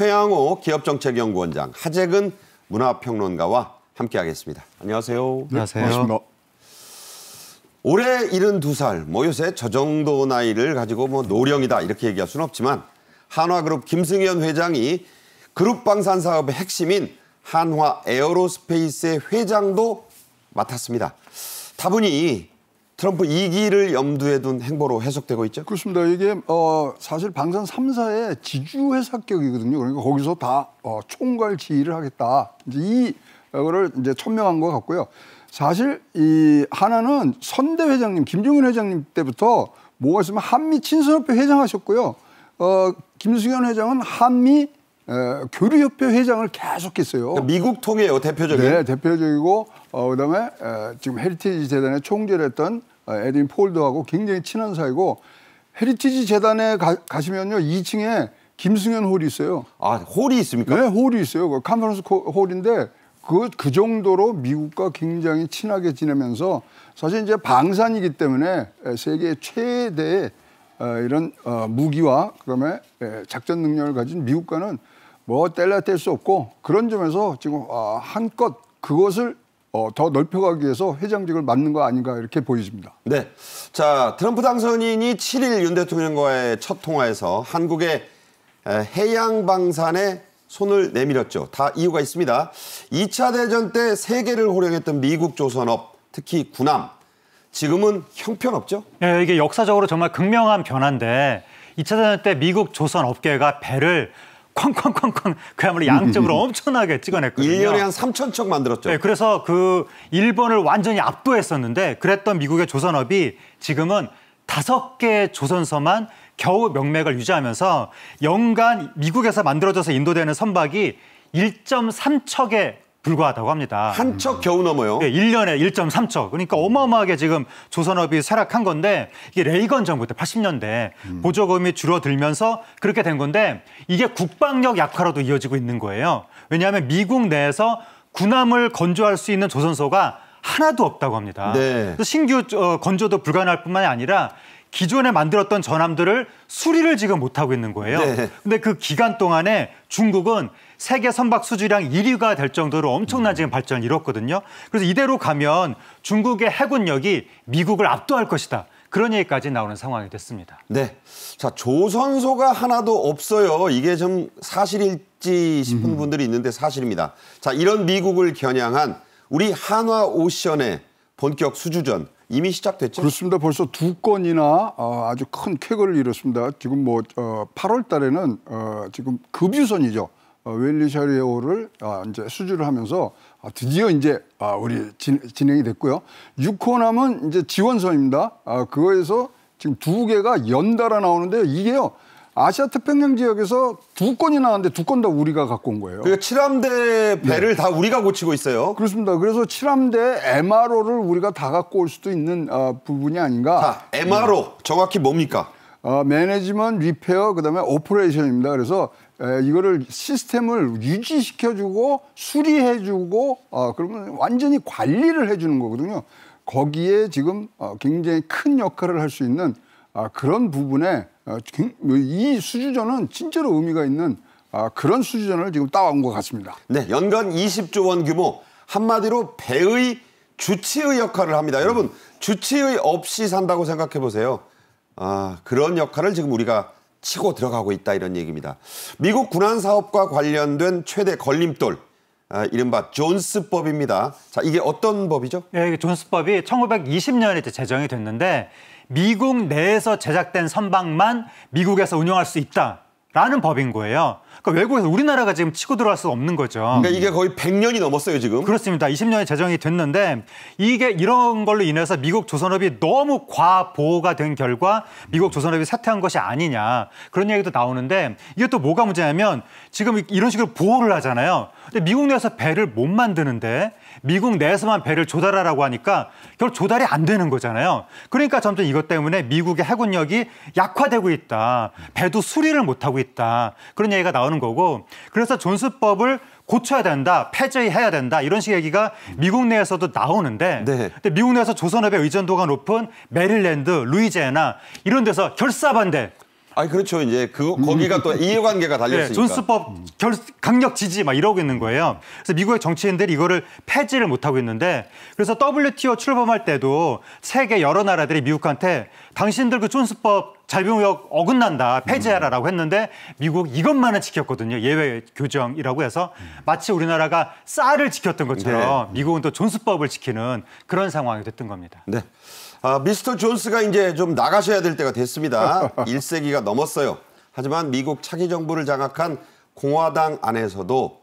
최양호 기업정책연구원장, 하재근 문화평론가와 함께하겠습니다. 안녕하세요. 네, 안녕하세요. 안녕하니까 올해 72살, 뭐 요새 저 정도 나이를 가지고 뭐 노령이다 이렇게 얘기할 수는 없지만 한화그룹 김승현 회장이 그룹 방산 사업의 핵심인 한화 에어로스페이스의 회장도 맡았습니다. 다분히 트럼프 이기를 염두에 둔 행보로 해석되고 있죠? 그렇습니다. 이게 어, 사실 방산 3사의 지주회사격이거든요. 그러니까 거기서 다 어, 총괄 지휘를 하겠다. 이제 이거를 이제 천명한 것 같고요. 사실 이 하나는 선대 회장님, 김종인 회장님 때부터 뭐가 있으면 한미 친선협회 회장하셨고요. 어, 김수현 회장은 한미 에, 어, 교류협회 회장을 계속했어요. 그러니까 미국 통해요 대표적인. 네, 대표적이고 어, 그다음에 에, 지금 헤리티지 재단의 총재를 했던 아, 에드윈 폴드하고 굉장히 친한 사이고 헤리티지 재단에 가, 가시면요 2층에 김승현 홀이 있어요. 아 홀이 있습니까? 네, 홀이 있어요. 그 컨퍼런스 홀인데 그, 그 정도로 미국과 굉장히 친하게 지내면서 사실 이제 방산이기 때문에 예, 세계 최대의 어, 이런 어, 무기와 그다음에 예, 작전 능력을 가진 미국과는 뭐 뗄래야 뗄수 없고 그런 점에서 지금 아, 한껏 그것을 어, 더 넓혀가기 위해서 회장직을 맡는 거 아닌가 이렇게 보여집니다. 네. 자, 트럼프 당선인이 7일 윤 대통령과의 첫 통화에서 한국의 해양 방산에 손을 내밀었죠. 다 이유가 있습니다. 2차 대전 때 세계를 호령했던 미국 조선업, 특히 군함. 지금은 형편없죠? 네, 이게 역사적으로 정말 극명한 변화인데 2차 대전 때 미국 조선 업계가 배를 쾅쾅쾅쾅 그야말로 양적으로 음. 엄청나게 찍어냈거든요. 1년에 한 3천 척 만들었죠. 네, 그래서 그 일본을 완전히 압도했었는데 그랬던 미국의 조선업이 지금은 다섯 개의 조선소만 겨우 명맥을 유지하면서 연간 미국에서 만들어져서 인도되는 선박이 1.3척에 불과하다고 합니다. 한 척 겨우 넘어요. 네, 1년에 1.3척. 그러니까 어마어마하게 지금 조선업이 쇠락한 건데 이게 레이건 정부 때 80년대 음. 보조금이 줄어들면서 그렇게 된 건데 이게 국방력 약화로도 이어지고 있는 거예요. 왜냐하면 미국 내에서 군함을 건조할 수 있는 조선소가 하나도 없다고 합니다. 네. 신규 어, 건조도 불가능할 뿐만 아니라 기존에 만들었던 전함들을 수리를 지금 못하고 있는 거예요. 네. 근데 그 기간 동안에 중국은 세계 선박 수주량 1위가 될 정도로 엄청난 지금 발전을 이뤘거든요. 그래서 이대로 가면 중국의 해군력이 미국을 압도할 것이다. 그런 얘기까지 나오는 상황이 됐습니다. 네. 자, 조선소가 하나도 없어요. 이게 좀 사실일지 싶은 음. 분들이 있는데 사실입니다. 자, 이런 미국을 겨냥한 우리 한화 오션의 본격 수주전 이미 시작됐죠? 그렇습니다. 벌써 두 건이나 어, 아주 큰 쾌거를 이뤘습니다. 지금 뭐 어, 8월 달에는 어, 지금 급유선이죠. 어, 웰리샤리오를 아, 이제 수주를 하면서 아, 드디어 이제 아, 우리 진행이 됐고요. 6호남은 이제 지원선입니다. 그거에서 지금 두 개가 연달아 나오는데요. 이게요. 아시아 태평양 지역에서 두 건이 나왔는데 두 건 다 우리가 갖고 온 거예요. 그 칠함대 배를 네. 다 우리가 고치고 있어요. 그렇습니다. 그래서 칠함대 MRO를 우리가 다 갖고 올 수도 있는 어, 부분이 아닌가. 자, MRO 네. 정확히 뭡니까? 어, 매니지먼트 리페어 그다음에 오퍼레이션입니다. 그래서 예, 이거를 시스템을 유지시켜주고 수리해주고 어, 그러면 완전히 관리를 해주는 거거든요. 거기에 지금 어, 굉장히 큰 역할을 할 수 있는 어, 그런 부분에 어, 이 수주전은 진짜로 의미가 있는 어, 그런 수주전을 지금 따온 것 같습니다. 네, 연간 20조 원 규모 한마디로 배의 주치의 역할을 합니다. 여러분 주치의 없이 산다고 생각해 보세요. 아 그런 역할을 지금 우리가 치고 들어가고 있다 이런 얘기입니다. 미국 군안 사업과 관련된 최대 걸림돌 아, 이른바 존스법입니다. 자, 이게 어떤 법이죠? 네, 이게 존스법이 1920년에 제정이 됐는데 미국 내에서 제작된 선박만 미국에서 운영할 수 있다라는 법인 거예요. 그러니까 외국에서 우리나라가 지금 치고 들어갈 수 없는 거죠. 그러니까 이게 거의 100년이 넘었어요, 지금. 그렇습니다. 20년이 재정이 됐는데 이게 이런 걸로 인해서 미국 조선업이 너무 과보호가 된 결과 미국 조선업이 사퇴한 것이 아니냐 그런 얘기도 나오는데 이게 또 뭐가 문제냐면 지금 이런 식으로 보호를 하잖아요. 근데 미국 내에서 배를 못 만드는데 미국 내에서만 배를 조달하라고 하니까 결국 조달이 안 되는 거잖아요. 그러니까 점점 이것 때문에 미국의 해군력이 약화되고 있다. 배도 수리를 못 하고 있다. 그런 얘기가 나오고 나오는 거고 그래서 존스법을 고쳐야 된다, 폐지해야 된다 이런 식의 얘기가 미국 내에서도 나오는데 네. 근데 미국 내에서 조선업의 의존도가 높은 메릴랜드, 루이지애나 이런 데서 결사반대 아니 그렇죠 이제 그 거기가 또 이해관계가 달렸으니까 네, 존스법 결, 강력 지지 막 이러고 있는 거예요. 그래서 미국의 정치인들이 이거를 폐지를 못 하고 있는데 그래서 WTO 출범할 때도 세계 여러 나라들이 미국한테 당신들 그 존스법 자유무역 어긋난다 폐지하라라고 했는데 미국 이것만은 지켰거든요 예외 교정이라고 해서 마치 우리나라가 쌀을 지켰던 것처럼 네. 미국은 또 존스법을 지키는 그런 상황이 됐던 겁니다. 네. 아, 미스터 존스가 이제 좀 나가셔야 될 때가 됐습니다. 1세기가 넘었어요. 하지만 미국 차기 정부를 장악한 공화당 안에서도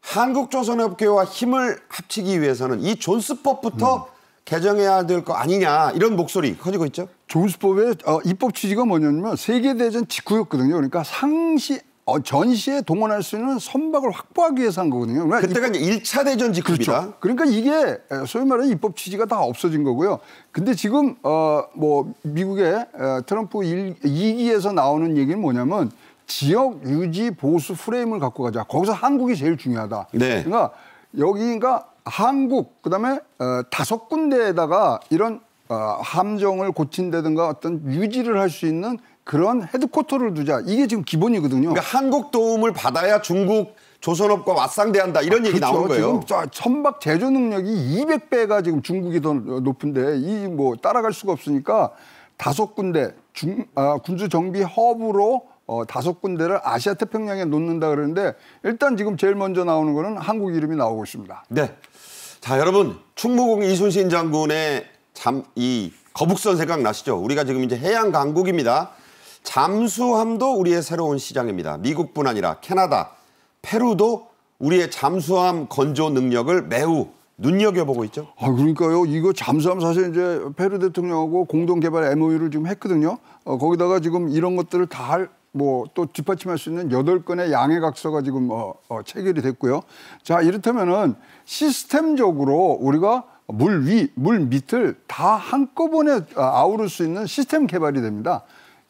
한국 조선업계와 힘을 합치기 위해서는 이 존스법부터 음. 개정해야 될 거 아니냐 이런 목소리 커지고 있죠. 존스법의 어, 입법 취지가 뭐냐면 세계대전 직후였거든요. 그러니까 상시 어, 전시에 동원할 수 있는 선박을 확보하기 위해서 한 거거든요. 그러니까 그때가 입... 이제 1차 대전 그렇죠. 직후입니다. 그렇죠. 그러니까 이게 소위 말하는 입법 취지가 다 없어진 거고요. 근데 지금 어, 뭐 미국의 트럼프 1, 2기에서 나오는 얘기는 뭐냐면 지역 유지 보수 프레임을 갖고 가자. 거기서 한국이 제일 중요하다. 네. 그러니까 여기가 한국 그다음에 어, 다섯 군데에다가 이런 어, 함정을 고친다든가 어떤 유지를 할 수 있는 그런 헤드쿼터를 두자. 이게 지금 기본이거든요. 그러니까 한국 도움을 받아야 중국 조선업과 맞상대한다 이런 아, 얘기 그렇죠. 나온 거예요. 지금 선박 제조 능력이 200배가 지금 중국이 더 높은데 이 뭐 따라갈 수가 없으니까 다섯 군데 중, 아, 군수 정비 허브로 어, 다섯 군데를 아시아 태평양에 놓는다 그러는데 일단 지금 제일 먼저 나오는 거는 한국 이름이 나오고 있습니다. 네. 자, 여러분 충무공 이순신 장군의 잠 이 거북선 생각나시죠? 우리가 지금 이제 해양 강국입니다. 잠수함도 우리의 새로운 시장입니다. 미국뿐 아니라 캐나다, 페루도 우리의 잠수함 건조 능력을 매우 눈여겨보고 있죠. 아 그러니까요. 이거 잠수함 사실 이제 페루 대통령하고 공동 개발 MOU를 지금 했거든요. 어, 거기다가 지금 이런 것들을 다 뭐 또 뒷받침할 수 있는 여덟 건의 양해각서가 지금 어, 어, 체결이 됐고요. 자 이렇다면은 시스템적으로 우리가 물 위, 물 밑을 다 한꺼번에 아, 아우를 수 있는 시스템 개발이 됩니다.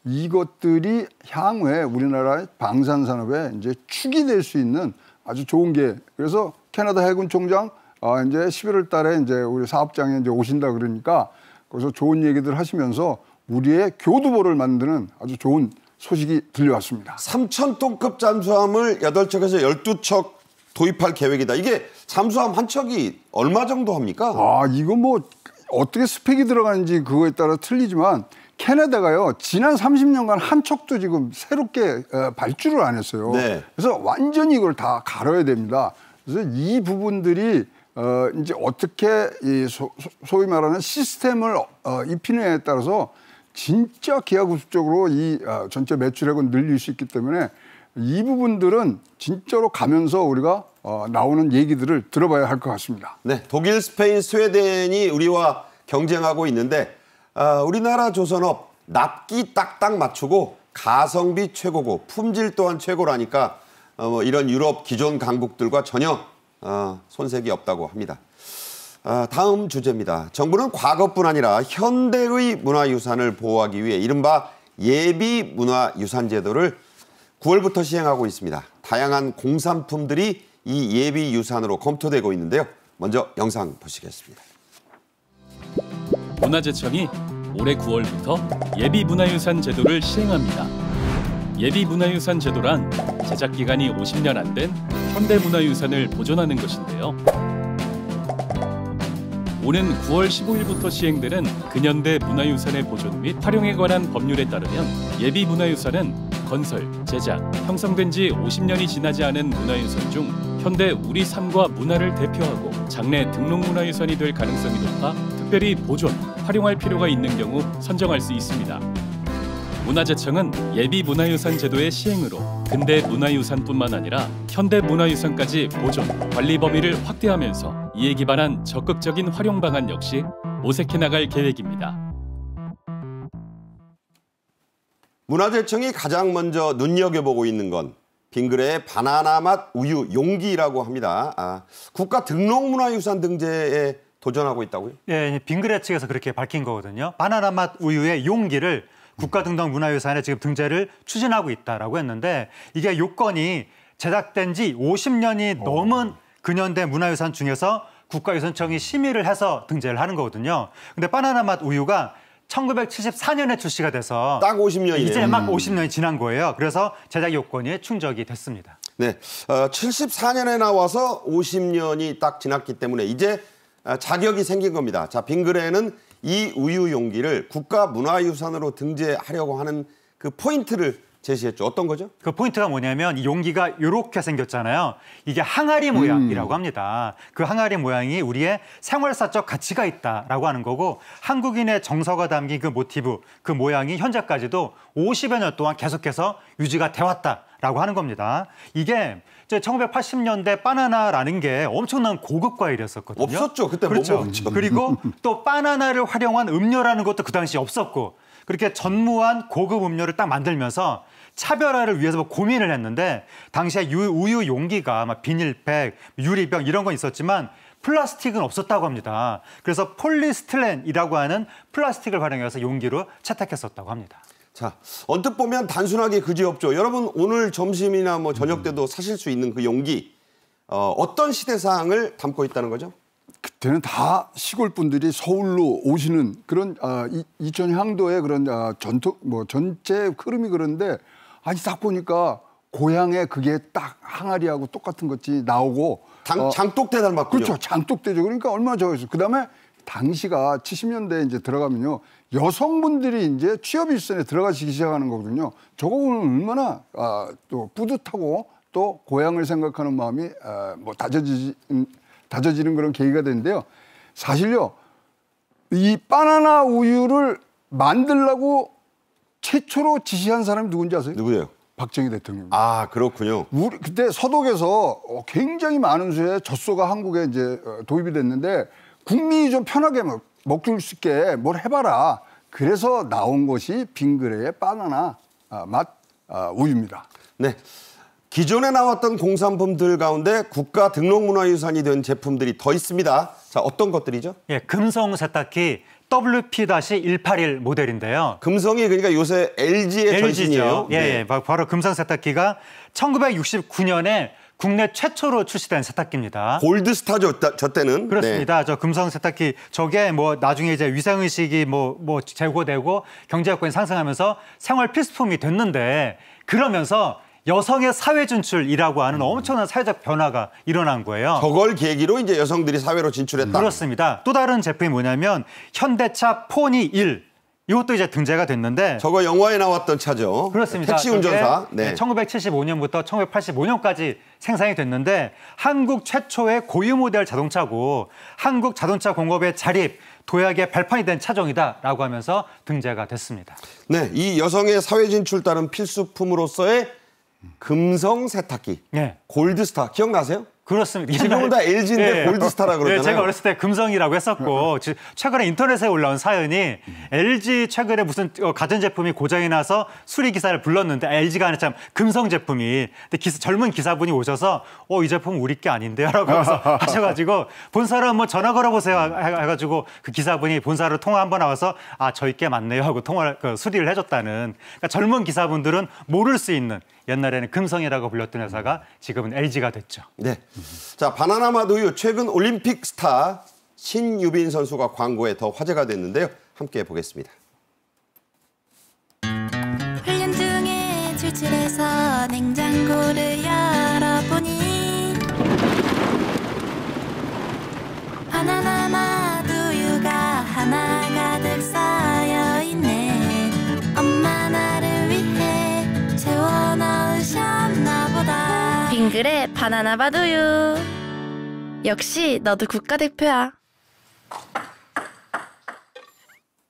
이것들이 향후에 우리나라의 방산 산업에 이제 축이 될 수 있는 아주 좋은 게 그래서 캐나다 해군 총장 아 이제 11월 달에 이제 우리 사업장에 이제 오신다 그러니까 그래서 좋은 얘기들 하시면서 우리의 교두보를 만드는 아주 좋은 소식이 들려왔습니다. 3천 톤급 잠수함을 8척에서 12척 도입할 계획이다. 이게 잠수함 한 척이 얼마 정도 합니까? 아, 이거 뭐 어떻게 스펙이 들어가는지 그거에 따라 틀리지만 캐나다가요 지난 30년간 한 척도 지금 새롭게 어, 발주를 안 했어요. 네. 그래서 완전히 이걸 다 갈아야 됩니다. 그래서 이 부분들이 어, 이제 어떻게 이 소, 소위 말하는 시스템을 어, 입히느냐에 따라서 진짜 기하급수적으로 이 어, 전체 매출액은 늘릴 수 있기 때문에 이 부분들은 진짜로 가면서 우리가 어, 나오는 얘기들을 들어봐야 할 것 같습니다. 네, 독일, 스페인, 스웨덴이 우리와 경쟁하고 있는데 어, 우리나라 조선업 납기 딱딱 맞추고 가성비 최고고 품질 또한 최고라니까 어, 뭐 이런 유럽 기존 강국들과 전혀 어, 손색이 없다고 합니다. 어, 다음 주제입니다. 정부는 과거뿐 아니라 현대의 문화유산을 보호하기 위해 이른바 예비 문화유산 제도를 9월부터 시행하고 있습니다. 다양한 공산품들이 이 예비 유산으로 검토되고 있는데요. 먼저 영상 보시겠습니다. 문화재청이 올해 9월부터 예비문화유산 제도를 시행합니다. 예비문화유산 제도란 제작기간이 50년 안 된 현대문화유산을 보존하는 것인데요. 오는 9월 15일부터 시행되는 근현대 문화유산의 보존 및 활용에 관한 법률에 따르면 예비문화유산은 건설, 제작, 형성된 지 50년이 지나지 않은 문화유산 중 현대 우리 삶과 문화를 대표하고 장래 등록문화유산이 될 가능성이 높아 특별히 보존, 활용할 필요가 있는 경우 선정할 수 있습니다. 문화재청은 예비문화유산 제도의 시행으로 근대 문화유산뿐만 아니라 현대 문화유산까지 보존, 관리 범위를 확대하면서 이에 기반한 적극적인 활용 방안 역시 모색해 나갈 계획입니다. 문화재청이 가장 먼저 눈여겨보고 있는 건 빙그레의 바나나 맛 우유 용기라고 합니다. 아, 국가 등록문화유산 등재에 도전하고 있다고요? 예, 예, 빙그레 측에서 그렇게 밝힌 거거든요. 바나나 맛 우유의 용기를 국가등덕문화유산에 지금 등재를 추진하고 있다라고 했는데 이게 요건이 제작된 지 50년이 어. 넘은 근현대 문화유산 중에서 국가유산청이 심의를 해서 등재를 하는 거거든요. 근데 바나나 맛 우유가 1974년에 출시가 돼서 딱 50년이 이제 막 50년이 음. 지난 거예요. 그래서 제작 요건이 충족이 됐습니다. 네, 어, 74년에 나와서 50년이 딱 지났기 때문에 이제 아, 자격이 생긴 겁니다. 자, 빙그레는 이 우유 용기를 국가문화유산으로 등재하려고 하는 그 포인트를 제시했죠. 어떤 거죠? 그 포인트가 뭐냐면 이 용기가 이렇게 생겼잖아요. 이게 항아리 모양이라고 음. 합니다. 그 항아리 모양이 우리의 생활사적 가치가 있다라고 하는 거고 한국인의 정서가 담긴 그 모티브, 그 모양이 현재까지도 50여 년 동안 계속해서 유지가 되왔다라고 하는 겁니다. 이게 이제 1980년대 바나나라는 게 엄청난 고급 과일이었었거든요. 없었죠. 그때 뭐 그렇죠. 죠 그리고 또 바나나를 활용한 음료라는 것도 그 당시 없었고 그렇게 전무한 고급 음료를 딱 만들면서 차별화를 위해서 뭐 고민을 했는데 당시에 우유 용기가 막 비닐팩, 유리병 이런 건 있었지만 플라스틱은 없었다고 합니다. 그래서 폴리스틸렌이라고 하는 플라스틱을 활용해서 용기로 채택했었다고 합니다. 자, 언뜻 보면 단순하게 그지없죠. 여러분 오늘 점심이나 뭐 저녁 때도 사실 수 있는 그 용기 어, 어떤 시대사항을 담고 있다는 거죠? 그때는 다 시골 분들이 서울로 오시는 그런 아, 이, 이천 향도의 그런 아, 전통 뭐 전체 흐름이 그런데 아니 딱 보니까 고향에 그게 딱 항아리하고 똑같은 것이 나오고 장, 어, 장독대 닮았군요. 그렇죠, 장독대죠. 그러니까 얼마 나 저였어요. 그다음에 당시가 70년대 이제 들어가면요. 여성분들이 이제 취업 일선에 들어가시기 시작하는 거거든요. 저거 보면 얼마나 아, 또 뿌듯하고 또 고향을 생각하는 마음이 아, 뭐 다져지 지 음, 다져지는 그런 계기가 되는데요. 사실요 이 바나나 우유를 만들라고 최초로 지시한 사람이 누군지 아세요? 누구예요? 박정희 대통령. 아 그렇군요. 우리 그때 서독에서 어, 굉장히 많은 수의 젖소가 한국에 이제 어, 도입이 됐는데 국민이 좀 편하게 막 먹줄 수 있게 뭘 해봐라. 그래서 나온 것이 빙그레의 바나나 아, 맛 아, 우유입니다. 네. 기존에 나왔던 공산품들 가운데 국가 등록문화유산이 된 제품들이 더 있습니다. 자, 어떤 것들이죠? 예, 금성 세탁기 WP-181 모델인데요. 금성이 그러니까 요새 LG의 LG죠. 전신이에요. 예, 네. 예, 바로 금성 세탁기가 1969년에 국내 최초로 출시된 세탁기입니다. 골드스타죠, 저 때는. 그렇습니다. 네. 저 금성 세탁기 저게 뭐 나중에 이제 위생 의식이 뭐 뭐 제고되고 경제 여건이 상승하면서 생활 필수품이 됐는데 그러면서 여성의 사회 진출이라고 하는 엄청난 사회적 변화가 일어난 거예요. 저걸 계기로 이제 여성들이 사회로 진출했다. 그렇습니다. 또 다른 제품이 뭐냐면 현대차 포니 1 이것도 이제 등재가 됐는데 저거 영화에 나왔던 차죠. 그렇습니다. 택시 운전사. 네. 1975년부터 1985년까지 생산이 됐는데 한국 최초의 고유 모델 자동차고 한국 자동차 공업의 자립 도약의 발판이 된 차종이다라고 하면서 등재가 됐습니다. 네, 이 여성의 사회 진출 따른 필수품으로서의 금성 세탁기, 네. 골드스타 기억나세요? 그렇습니다. 지금은 다 LG인데 예, 골드스타라 네, 그러잖아요. 예, 제가 어렸을 때 금성이라고 했었고 음, 음. 최근에 인터넷에 올라온 사연이 음. LG 최근에 무슨 어, 가전 제품이 고장이 나서 수리 기사를 불렀는데 아, LG가 아니라 참 금성 제품이 근데 기사, 젊은 기사분이 오셔서 어 이 제품 우리 게 아닌데요라고 하셔가지고 본사로 한번 전화 걸어보세요 해가지고 그 기사분이 본사로 통화 한번 나 와서 아 저희 게 맞네요 하고 통화 그 수리를 해줬다는 그러니까 젊은 기사분들은 모를 수 있는 옛날에는 금성이라고 불렸던 회사가 지금은 LG가 됐죠. 네. 자, 바나나맛 우유 최근 올림픽 스타 신유빈 선수가 광고에 더 화제가 됐는데요. 함께 보겠습니다. 훈련 중에 출출해서 냉장고를 열어보니 바나나맛 우유가 하나 빙글의 바나나 바두유. 역시 너도 국가대표야.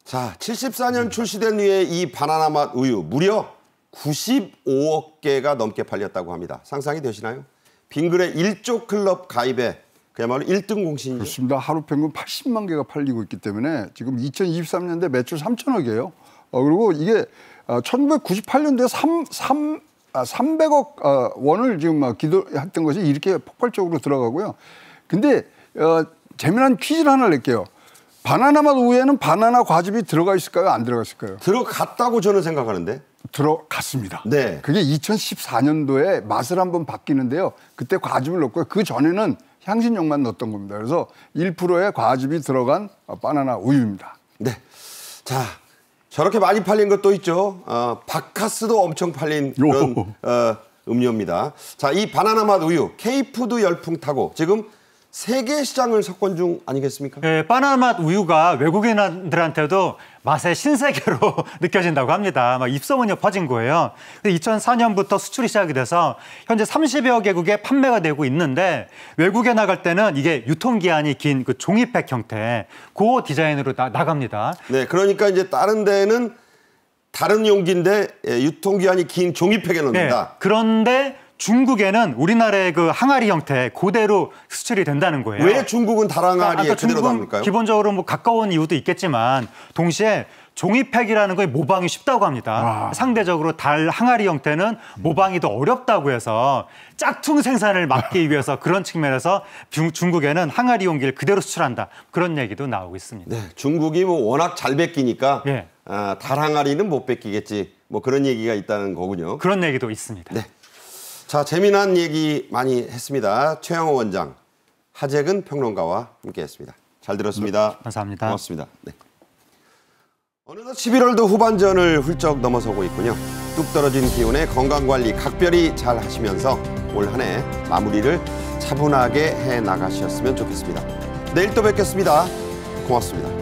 자, 74년 출시된 위에 이 바나나 맛 우유 무려 95억 개가 넘게 팔렸다고 합니다. 상상이 되시나요? 빙글의 1조 클럽 가입에 그야말로 1등 공신이 그렇습니다. 하루 평균 80만 개가 팔리고 있기 때문에 지금 2023년대 매출 3천억이에요. 어, 그리고 이게 1998년도에 3, 3, 300억 아, 어, 원을 지금 막 기도했던 것이 이렇게 폭발적으로 들어가고요. 근데 어, 재미난 퀴즈를 하나 낼게요. 바나나 맛 우유에는 바나나 과즙이 들어가 있을까요? 안 들어가 있을까요? 들어갔다고 저는 생각하는데. 들어갔습니다. 네. 그게 2014년도에 맛을 한번 바뀌는데요. 그때 과즙을 넣고요. 그 전에는 향신료만 넣었던 겁니다. 그래서 1%의 과즙이 들어간 바나나 우유입니다. 네. 자, 저렇게 많이 팔린 것도 있죠. 어, 바카스도 엄청 팔린 그런 어, 음료입니다. 자, 이 바나나 맛 우유, 케이푸드 열풍 타고 지금 세계 시장을 석권 중 아니겠습니까? 예, 바나나 맛 우유가 외국인들한테도 맛의 신세계로 느껴진다고 합니다. 막 입소문이 퍼진 거예요. 2004년부터 수출이 시작이 돼서 현재 30여 개국에 판매가 되고 있는데 외국에 나갈 때는 이게 유통기한이 긴 그 종이팩 형태, 고 디자인으로 나, 나갑니다. 네, 그러니까 이제 다른 데는 다른 용기인데 예, 유통기한이 긴 종이팩에 넣는다. 네, 그런데 중국에는 우리나라의 그 항아리 형태 그대로 수출이 된다는 거예요. 왜 중국은 다항아리에 그러니까 그대로 담을까요? 기본적으로 뭐 가까운 이유도 있겠지만 동시에 종이팩이라는 거에 모방이 쉽다고 합니다. 와. 상대적으로 달 항아리 형태는 모방이 더 어렵다고 해서 짝퉁 생산을 막기 위해서 그런 측면에서 중국에는 항아리 용기를 그대로 수출한다. 그런 얘기도 나오고 있습니다. 네, 중국이 뭐 워낙 잘 베끼니까 예. 아, 달 항아리는 못 베끼겠지. 뭐 그런 얘기가 있다는 거군요. 그런 얘기도 있습니다. 네. 자, 재미난 얘기 많이 했습니다. 최영호 원장, 하재근 평론가와 함께했습니다. 잘 들었습니다. 네, 감사합니다. 고맙습니다. 네. 어느덧 11월도 후반전을 훌쩍 넘어서고 있군요. 뚝 떨어진 기온에 건강관리 각별히 잘 하시면서 올 한 해 마무리를 차분하게 해 나가셨으면 좋겠습니다. 내일 또 뵙겠습니다. 고맙습니다.